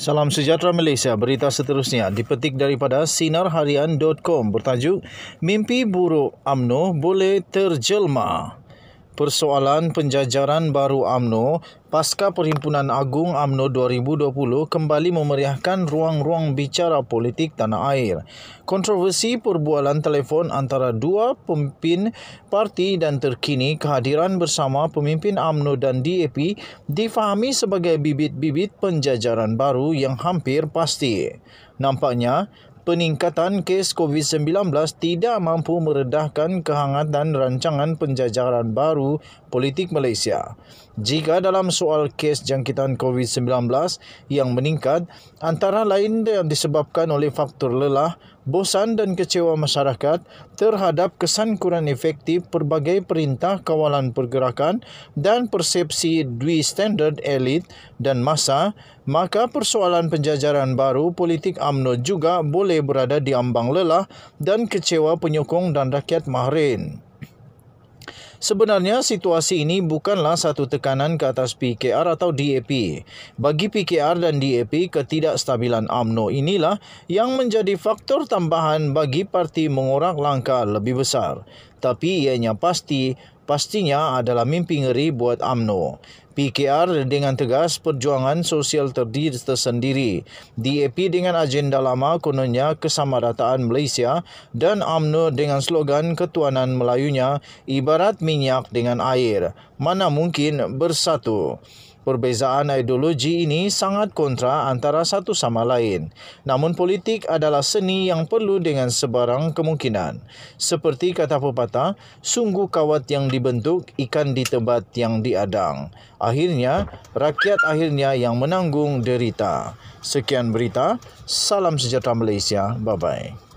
Salam sejahtera Malaysia. Berita seterusnya dipetik daripada sinarharian.com bertajuk Mimpi Buruk AMNO Boleh Terjelma. Persoalan penjajaran baru AMNO pasca Perhimpunan Agung AMNO 2020 kembali memeriahkan ruang-ruang bicara politik tanah air. Kontroversi perbualan telefon antara dua pemimpin parti dan terkini kehadiran bersama pemimpin AMNO dan DAP difahami sebagai bibit-bibit penjajaran baru yang hampir pasti. Nampaknya, peningkatan kes COVID-19 tidak mampu meredahkan kehangatan rancangan penjajaran baru politik Malaysia. Jika dalam soal kes jangkitan COVID-19 yang meningkat, antara lain yang disebabkan oleh faktor lelah, bosan dan kecewa masyarakat terhadap kesan kurang efektif berbagai perintah kawalan pergerakan dan persepsi dui standard elit dan masa, maka persoalan penjajaran baru politik AMNO juga boleh berada di ambang lelah dan kecewa penyokong dan rakyat Mahrin. Sebenarnya situasi ini bukanlah satu tekanan ke atas PKR atau DAP. Bagi PKR dan DAP, ketidakstabilan AMNO inilah yang menjadi faktor tambahan bagi parti mengorak langkah lebih besar. Tapi ianya pasti pastinya adalah mimpi ngeri buat AMNO. PKR dengan tegas perjuangan sosial terdiri tersendiri. DAP dengan agenda lama kononnya kesamarataan Malaysia dan AMNO dengan slogan ketuanan Melayunya ibarat minyak dengan air. Mana mungkin bersatu. Perbezaan ideologi ini sangat kontra antara satu sama lain. Namun politik adalah seni yang perlu dengan sebarang kemungkinan. Seperti kata pepatah, sungguh kawat yang dibentuk, ikan di tempat yang diadang. Akhirnya, rakyat akhirnya yang menanggung derita. Sekian berita, salam sejahtera Malaysia. Bye-bye.